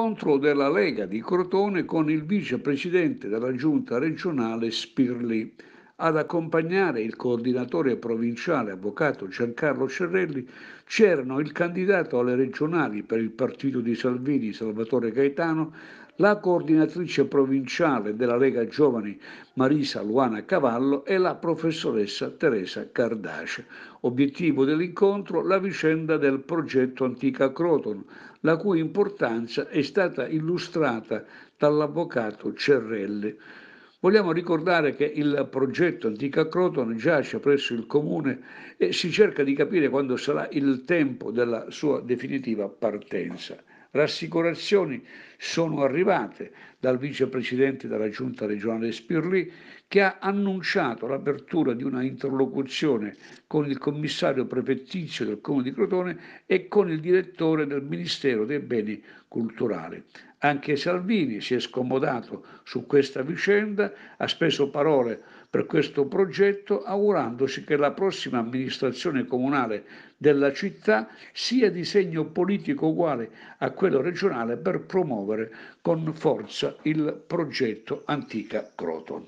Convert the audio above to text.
Contro della Lega di Crotone con il vicepresidente della giunta regionale Spirli. Ad accompagnare il coordinatore provinciale avvocato Giancarlo Cerrelli c'erano il candidato alle regionali per il partito di Salvini Salvatore Gaetano, la coordinatrice provinciale della Lega Giovani Marisa Luana Cavallo e la professoressa Teresa Cardace. Obiettivo dell'incontro la vicenda del progetto Antica Croton, la cui importanza è stata illustrata dall'avvocato Cerrelli. Vogliamo ricordare che il progetto Antica Croton giace presso il comune e si cerca di capire quando sarà il tempo della sua definitiva partenza. Rassicurazioni sono arrivate dal vicepresidente della giunta regionale Spirli che ha annunciato l'apertura di una interlocuzione con il commissario prefettizio del comune di Crotone e con il direttore del Ministero dei Beni Culturali. Anche Salvini si è scomodato su questa vicenda, ha speso parole per questo progetto augurandosi che la prossima amministrazione comunale della città sia di segno politico uguale a quello regionale per promuovere con forza il progetto Antica Croton.